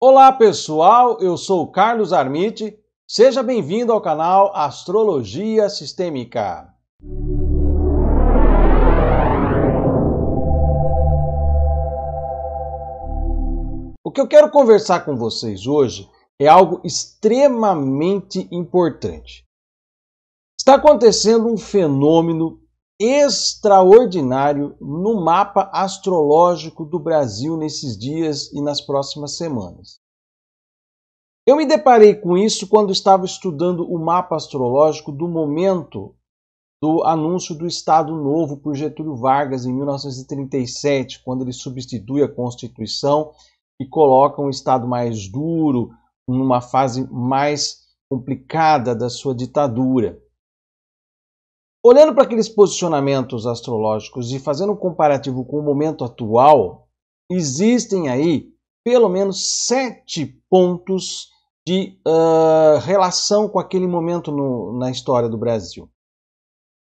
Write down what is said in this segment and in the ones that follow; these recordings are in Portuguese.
Olá pessoal, eu sou Carlos Armite, seja bem-vindo ao canal Astrologia Sistêmica. O que eu quero conversar com vocês hoje é algo extremamente importante. Está acontecendo um fenômeno extraordinário no mapa astrológico do Brasil nesses dias e nas próximas semanas. Eu me deparei com isso quando estava estudando o mapa astrológico do momento do anúncio do Estado Novo por Getúlio Vargas em 1937, quando ele substitui a Constituição e coloca um Estado mais duro, numa fase mais complicada da sua ditadura. Olhando para aqueles posicionamentos astrológicos e fazendo um comparativo com o momento atual, existem aí pelo menos sete pontos de uh, relação com aquele momento no, na história do Brasil.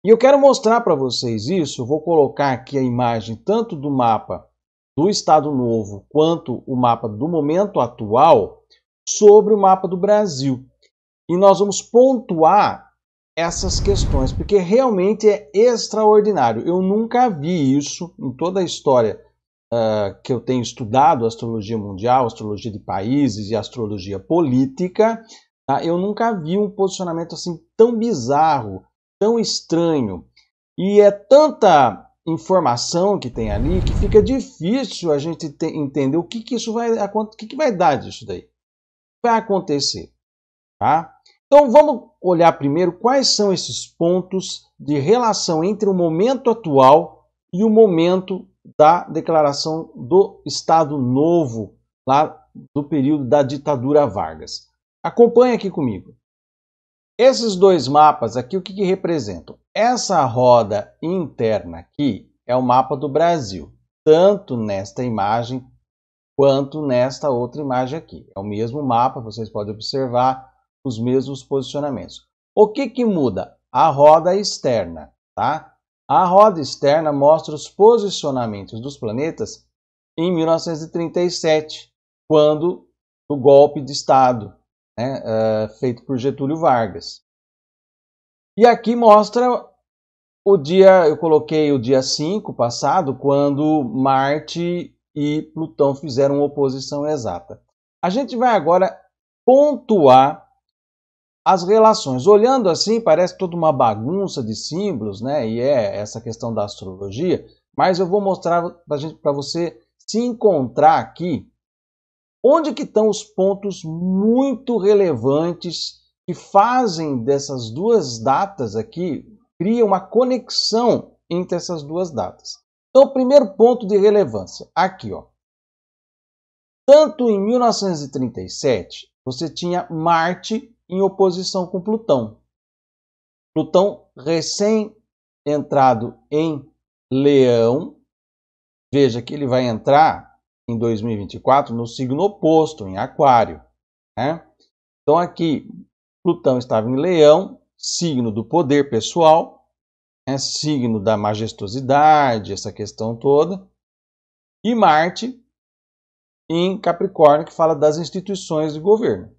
E eu quero mostrar para vocês isso. vou colocar aqui a imagem tanto do mapa do Estado Novo quanto o mapa do momento atual sobre o mapa do Brasil. E nós vamos pontuar essas questões, porque realmente é extraordinário. Eu nunca vi isso em toda a história uh, que eu tenho estudado astrologia mundial, astrologia de países e astrologia política. tá eu nunca vi um posicionamento assim tão bizarro, tão estranho. E é tanta informação que tem ali que fica difícil a gente te, entender o que, que isso vai o que, que vai dar disso daí. Vai acontecer, tá? Então vamos olhar primeiro quais são esses pontos de relação entre o momento atual e o momento da declaração do Estado Novo, lá do período da ditadura Vargas. Acompanhe aqui comigo. Esses dois mapas aqui, o que, que representam? Essa roda interna aqui é o mapa do Brasil, tanto nesta imagem quanto nesta outra imagem aqui. É o mesmo mapa, vocês podem observar os mesmos posicionamentos. O que, que muda? A roda externa, tá? A roda externa mostra os posicionamentos dos planetas em 1937, quando o golpe de Estado né, uh, feito por Getúlio Vargas. E aqui mostra o dia, eu coloquei o dia 5 passado, quando Marte e Plutão fizeram oposição exata. A gente vai agora pontuar as relações. Olhando assim, parece toda uma bagunça de símbolos, né? E é essa questão da astrologia, mas eu vou mostrar para você se encontrar aqui onde que estão os pontos muito relevantes que fazem dessas duas datas aqui, cria uma conexão entre essas duas datas. Então, o primeiro ponto de relevância, aqui, ó. Tanto em 1937, você tinha Marte em oposição com Plutão. Plutão, recém-entrado em Leão, veja que ele vai entrar em 2024 no signo oposto, em Aquário. Né? Então, aqui, Plutão estava em Leão, signo do poder pessoal, né? signo da majestosidade, essa questão toda, e Marte em Capricórnio, que fala das instituições de governo.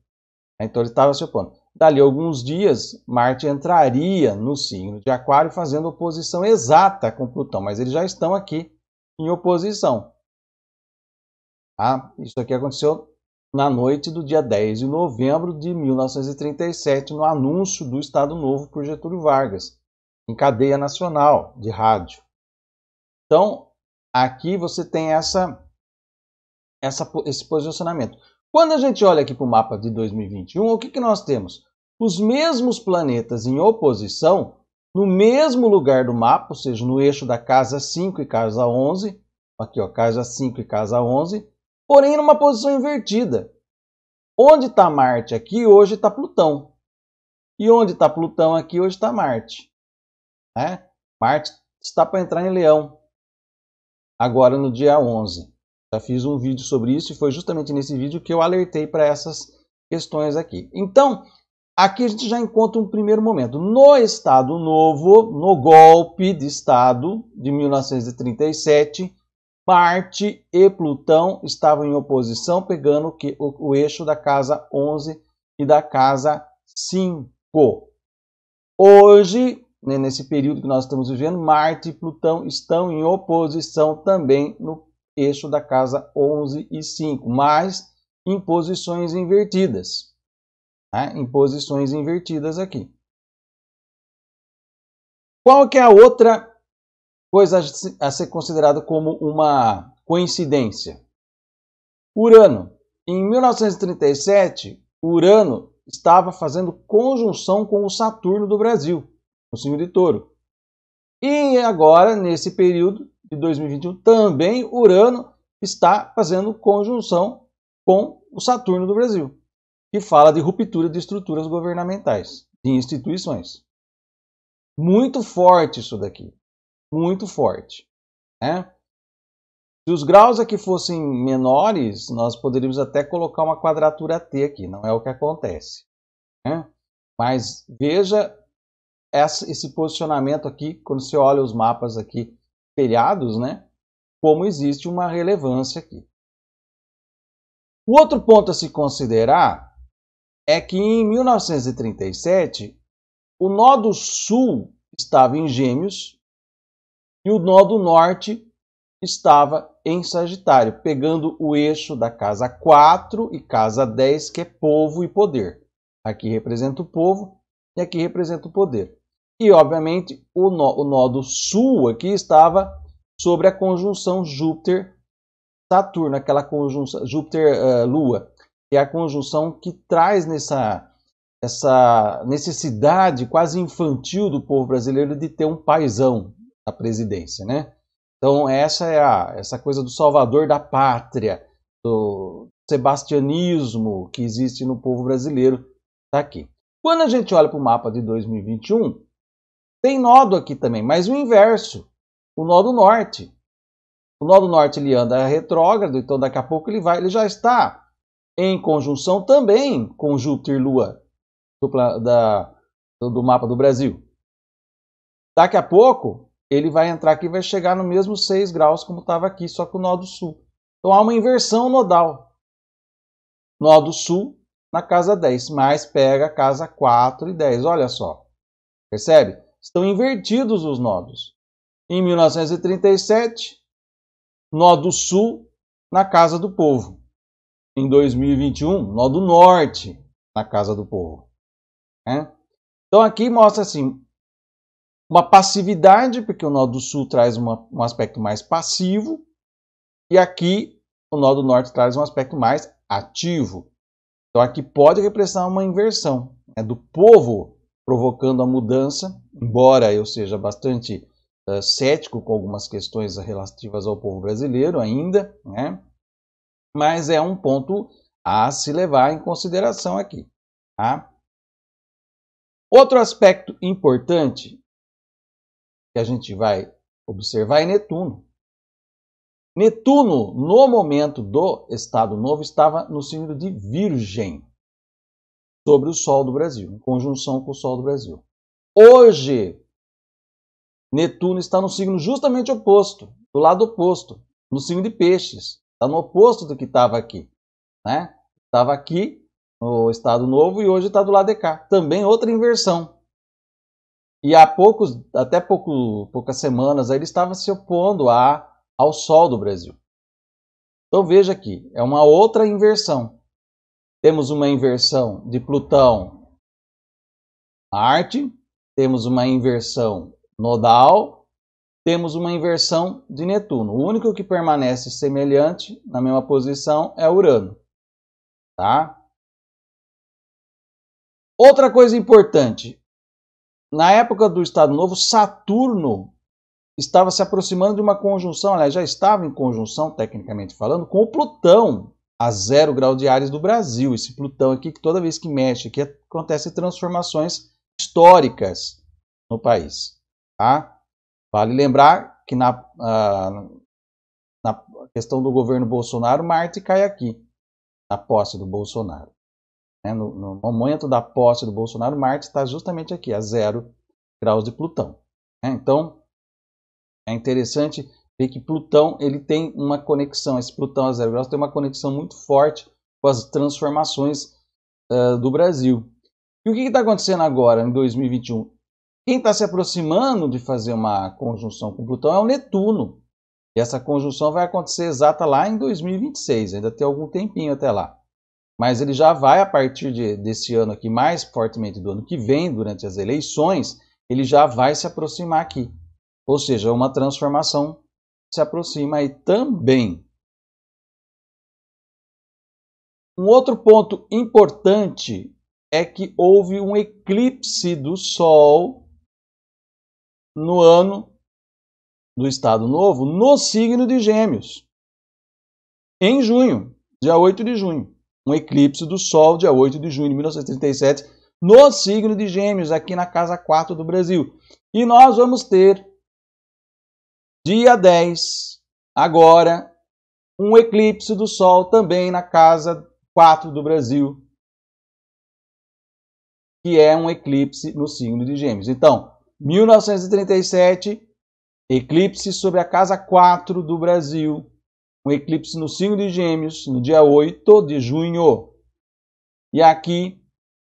Então ele estava se opondo. Dali a alguns dias, Marte entraria no signo de Aquário, fazendo oposição exata com Plutão, mas eles já estão aqui em oposição. Tá? Isso aqui aconteceu na noite do dia 10 de novembro de 1937, no anúncio do Estado Novo por Getúlio Vargas, em cadeia nacional de rádio. Então, aqui você tem essa, essa, esse posicionamento. Quando a gente olha aqui para o mapa de 2021, o que, que nós temos? Os mesmos planetas em oposição no mesmo lugar do mapa, ou seja, no eixo da casa 5 e casa 11, aqui ó, casa 5 e casa 11, porém numa posição invertida. Onde está Marte aqui, hoje está Plutão. E onde está Plutão aqui, hoje está Marte. Né? Marte está para entrar em Leão, agora no dia 11. Já fiz um vídeo sobre isso e foi justamente nesse vídeo que eu alertei para essas questões aqui. Então, aqui a gente já encontra um primeiro momento. No Estado Novo, no golpe de Estado de 1937, Marte e Plutão estavam em oposição, pegando o, o eixo da casa 11 e da casa 5. Hoje, né, nesse período que nós estamos vivendo, Marte e Plutão estão em oposição também no eixo da casa 11 e 5, mas em posições invertidas. Né? Em posições invertidas aqui. Qual que é a outra coisa a ser considerada como uma coincidência? Urano. Em 1937, Urano estava fazendo conjunção com o Saturno do Brasil, o signo de Touro. E agora, nesse período, de 2021, também Urano está fazendo conjunção com o Saturno do Brasil, que fala de ruptura de estruturas governamentais, de instituições. Muito forte isso daqui. Muito forte. Né? Se os graus aqui fossem menores, nós poderíamos até colocar uma quadratura T aqui, não é o que acontece. Né? Mas veja esse posicionamento aqui, quando você olha os mapas aqui espelhados, né? Como existe uma relevância aqui. O outro ponto a se considerar é que em 1937 o nó do sul estava em Gêmeos e o nó do norte estava em Sagitário, pegando o eixo da casa 4 e casa 10, que é povo e poder. Aqui representa o povo e aqui representa o poder. E, obviamente, o, nó, o nodo sul aqui estava sobre a conjunção Júpiter-Saturno, aquela conjunção Júpiter-Lua, que é a conjunção que traz nessa, essa necessidade quase infantil do povo brasileiro de ter um paisão na presidência, né? Então essa é a, essa coisa do salvador da pátria, do sebastianismo que existe no povo brasileiro está aqui. Quando a gente olha para o mapa de 2021, tem nodo aqui também, mas o inverso, o nodo norte. O nodo norte ele anda retrógrado, então daqui a pouco ele vai, ele já está em conjunção também com Júpiter e Lua do, da, do mapa do Brasil. Daqui a pouco ele vai entrar aqui e vai chegar no mesmo 6 graus como estava aqui, só que o nodo sul. Então há uma inversão nodal. Nodo sul na casa 10, mais pega a casa 4 e 10. Olha só. Percebe? Estão invertidos os nodos. Em 1937, nó do sul na Casa do Povo. Em 2021, nó do norte na Casa do Povo. É? Então aqui mostra assim uma passividade, porque o nó do sul traz uma, um aspecto mais passivo, e aqui o nó do norte traz um aspecto mais ativo. Então aqui pode representar uma inversão é do povo provocando a mudança, embora eu seja bastante uh, cético com algumas questões relativas ao povo brasileiro ainda, né? mas é um ponto a se levar em consideração aqui. Tá? Outro aspecto importante que a gente vai observar é Netuno. Netuno, no momento do Estado Novo, estava no signo de Virgem sobre o Sol do Brasil, em conjunção com o Sol do Brasil. Hoje, Netuno está no signo justamente oposto, do lado oposto, no signo de Peixes. Está no oposto do que estava aqui. Né? Estava aqui no Estado Novo e hoje está do lado de cá. Também outra inversão. E há poucos, até pouco, poucas semanas, ele estava se opondo a, ao Sol do Brasil. Então veja aqui, é uma outra inversão temos uma inversão de Plutão Marte, temos uma inversão nodal, temos uma inversão de Netuno. O único que permanece semelhante na mesma posição é Urano. Tá? Outra coisa importante, na época do Estado Novo, Saturno estava se aproximando de uma conjunção, aliás, já estava em conjunção, tecnicamente falando, com o Plutão, a zero grau de Ares do Brasil. Esse Plutão aqui, que toda vez que mexe aqui, acontecem transformações históricas no país. Tá? Vale lembrar que na, uh, na questão do governo Bolsonaro, Marte cai aqui, na posse do Bolsonaro. Né? No, no, momento da posse do Bolsonaro, Marte está justamente aqui, a zero graus de Plutão. Né? Então, é interessante vê que Plutão ele tem uma conexão, esse Plutão a zero graus tem uma conexão muito forte com as transformações uh, do Brasil. E o que está acontecendo agora, em 2021? Quem está se aproximando de fazer uma conjunção com Plutão é o Netuno. E essa conjunção vai acontecer exata lá em 2026, ainda tem algum tempinho até lá. Mas ele já vai, a partir de, desse ano aqui, mais fortemente do ano que vem, durante as eleições, ele já vai se aproximar aqui. Ou seja, é uma transformação se aproxima aí também. Um outro ponto importante é que houve um eclipse do Sol no ano do Estado Novo, no signo de Gêmeos, em junho, dia 8 de junho. Um eclipse do Sol, dia 8 de junho de 1937, no signo de Gêmeos, aqui na Casa 4 do Brasil. E nós vamos ter dia 10, agora, um eclipse do Sol também na casa 4 do Brasil, que é um eclipse no signo de Gêmeos. Então, 1937, eclipse sobre a casa 4 do Brasil, um eclipse no signo de Gêmeos, no dia 8 de junho. E aqui,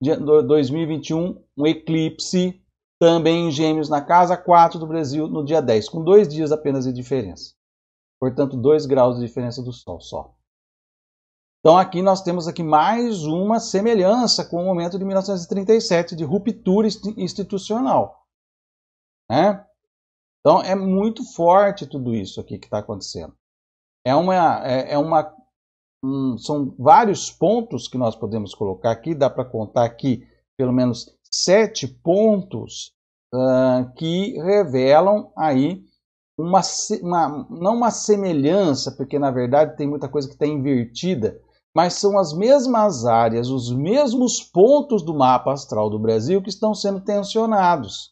2021, um eclipse também em Gêmeos, na casa 4 do Brasil, no dia 10, com dois dias apenas de diferença. Portanto, dois graus de diferença do Sol só. Então aqui nós temos aqui mais uma semelhança com o momento de 1937 de ruptura institucional, né? Então é muito forte tudo isso aqui que está acontecendo. É uma, é, é uma um, são vários pontos que nós podemos colocar aqui. Dá para contar aqui pelo menos sete pontos uh, que revelam aí uma, uma, não uma semelhança, porque na verdade tem muita coisa que está invertida, mas são as mesmas áreas, os mesmos pontos do mapa astral do Brasil que estão sendo tensionados,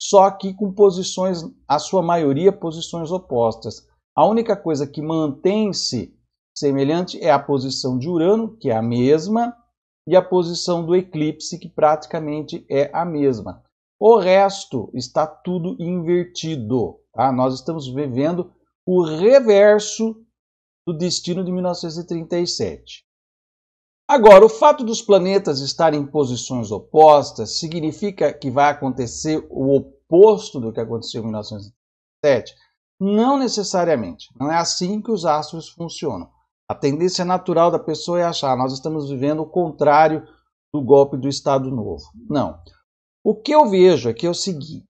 só que com posições, a sua maioria, posições opostas. A única coisa que mantém-se semelhante é a posição de Urano, que é a mesma, e a posição do eclipse, que praticamente é a mesma. O resto está tudo invertido. Tá? Nós estamos vivendo o reverso do destino de 1937. Agora, o fato dos planetas estarem em posições opostas significa que vai acontecer o oposto do que aconteceu em 1937? Não necessariamente. Não é assim que os astros funcionam. A tendência natural da pessoa é achar ah, nós estamos vivendo o contrário do golpe do Estado Novo. Não. O que eu vejo aqui é, é o seguinte: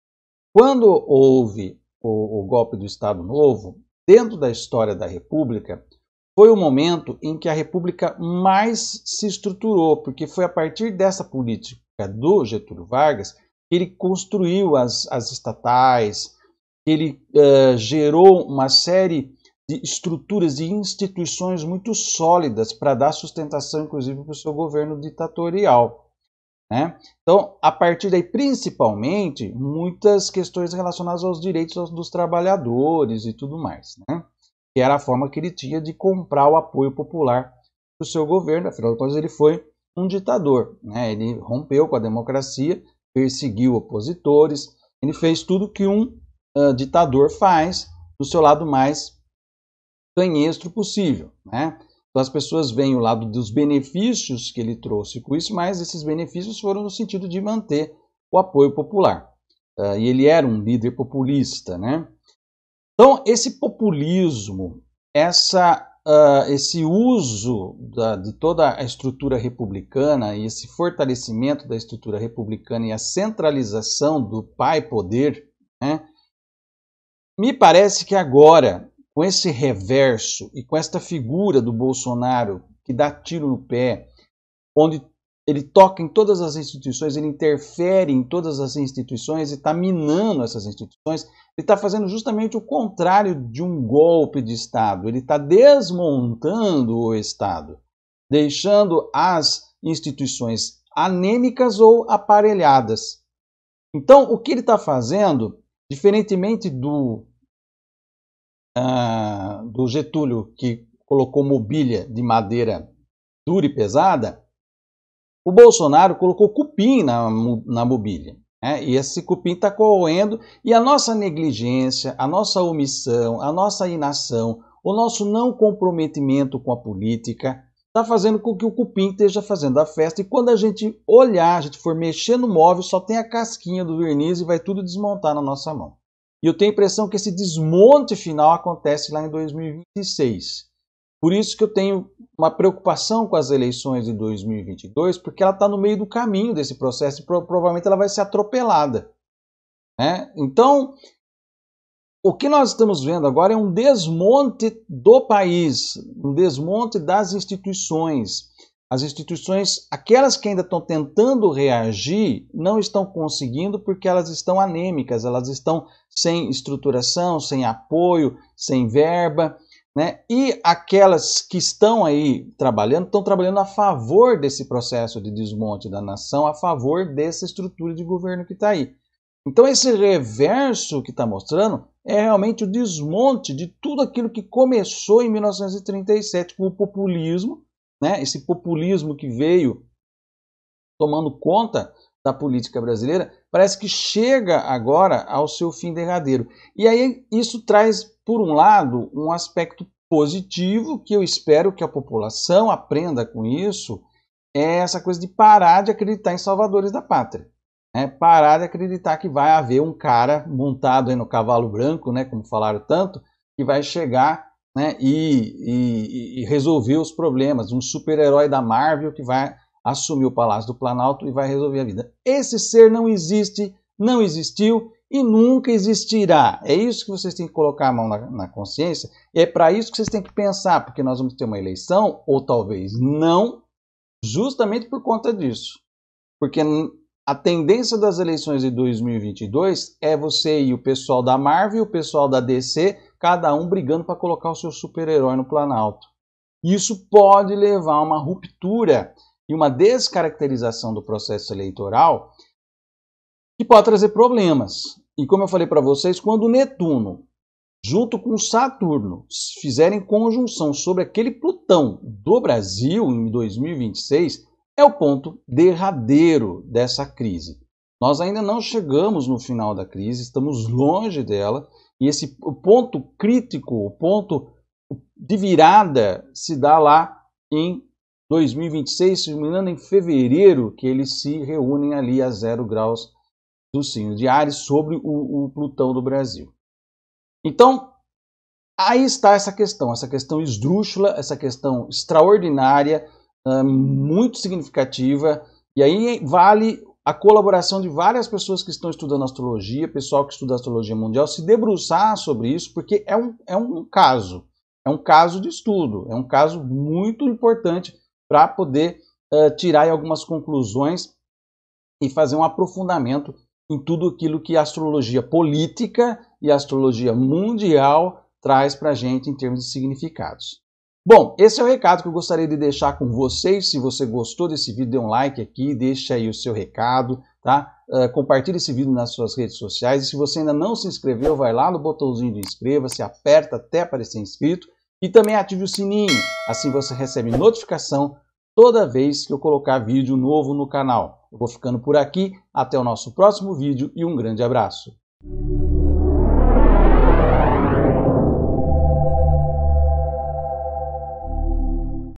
quando houve o, o golpe do Estado Novo, dentro da história da República, foi o momento em que a República mais se estruturou, porque foi a partir dessa política do Getúlio Vargas que ele construiu as, as estatais, que ele uh, gerou uma série de estruturas e instituições muito sólidas para dar sustentação, inclusive, para o seu governo ditatorial. Né? Então, a partir daí, principalmente, muitas questões relacionadas aos direitos dos trabalhadores e tudo mais, né? que era a forma que ele tinha de comprar o apoio popular do seu governo, afinal de contas, ele foi um ditador, né? ele rompeu com a democracia, perseguiu opositores, ele fez tudo que um uh, ditador faz do seu lado mais canhestro possível. Né? Então as pessoas veem o lado dos benefícios que ele trouxe com isso, mas esses benefícios foram no sentido de manter o apoio popular. Uh, e ele era um líder populista, né? Então esse populismo, essa, uh, esse uso da, de toda a estrutura republicana e esse fortalecimento da estrutura republicana e a centralização do pai poder, né? Me parece que agora com esse reverso e com esta figura do Bolsonaro que dá tiro no pé, onde ele toca em todas as instituições, ele interfere em todas as instituições e está minando essas instituições, ele está fazendo justamente o contrário de um golpe de Estado. Ele está desmontando o Estado, deixando as instituições anêmicas ou aparelhadas. Então, o que ele está fazendo, diferentemente do ah, do Getúlio, que colocou mobília de madeira dura e pesada, o Bolsonaro colocou cupim na, na mobília. Né? E esse cupim está corroendo e a nossa negligência, a nossa omissão, a nossa inação, o nosso não comprometimento com a política está fazendo com que o cupim esteja fazendo a festa. E quando a gente olhar, a gente for mexer no móvel, só tem a casquinha do verniz e vai tudo desmontar na nossa mão. E eu tenho a impressão que esse desmonte final acontece lá em 2026. Por isso que eu tenho uma preocupação com as eleições de 2022, porque ela está no meio do caminho desse processo e provavelmente ela vai ser atropelada. Né? Então, o que nós estamos vendo agora é um desmonte do país, um desmonte das instituições. As instituições, aquelas que ainda estão tentando reagir, não estão conseguindo porque elas estão anêmicas, elas estão sem estruturação, sem apoio, sem verba. Né? E aquelas que estão aí trabalhando, estão trabalhando a favor desse processo de desmonte da nação, a favor dessa estrutura de governo que está aí. Então, esse reverso que está mostrando é realmente o desmonte de tudo aquilo que começou em 1937 com o populismo né, esse populismo que veio tomando conta da política brasileira, parece que chega agora ao seu fim derradeiro. E aí isso traz, por um lado, um aspecto positivo que eu espero que a população aprenda com isso, é essa coisa de parar de acreditar em salvadores da pátria. Né? Parar de acreditar que vai haver um cara montado no cavalo branco, né, como falaram tanto, que vai chegar né, e, e, e resolver os problemas. Um super-herói da Marvel que vai assumir o Palácio do Planalto e vai resolver a vida. Esse ser não existe, não existiu e nunca existirá. É isso que vocês têm que colocar a mão na, na consciência e é para isso que vocês têm que pensar, porque nós vamos ter uma eleição, ou talvez não, justamente por conta disso. Porque a tendência das eleições de 2022 é você e o pessoal da Marvel, o pessoal da DC cada um brigando para colocar o seu super-herói no Planalto. Isso pode levar a uma ruptura e uma descaracterização do processo eleitoral que pode trazer problemas. E como eu falei para vocês, quando Netuno junto com Saturno fizerem conjunção sobre aquele Plutão do Brasil em 2026, é o ponto derradeiro dessa crise. Nós ainda não chegamos no final da crise, estamos longe dela, e esse ponto crítico, o ponto de virada, se dá lá em 2026, se me engano, em fevereiro, que eles se reúnem ali a zero graus do signo de Ares sobre o, o Plutão do Brasil. Então, aí está essa questão, essa questão esdrúxula, essa questão extraordinária, ah, muito significativa. E aí vale a colaboração de várias pessoas que estão estudando astrologia, pessoal que estuda astrologia mundial, se debruçar sobre isso, porque é um, é um caso, é um caso de estudo, é um caso muito importante para poder uh, tirar algumas conclusões e fazer um aprofundamento em tudo aquilo que a astrologia política e a astrologia mundial traz para a gente em termos de significados. Bom, esse é o recado que eu gostaria de deixar com vocês. Se você gostou desse vídeo, dê um like aqui, deixa aí o seu recado, tá? Uh, compartilhe esse vídeo nas suas redes sociais. E se você ainda não se inscreveu, vai lá no botãozinho de inscreva-se, aperta até aparecer inscrito. E também ative o sininho, assim você recebe notificação toda vez que eu colocar vídeo novo no canal. Eu vou ficando por aqui, até o nosso próximo vídeo e um grande abraço.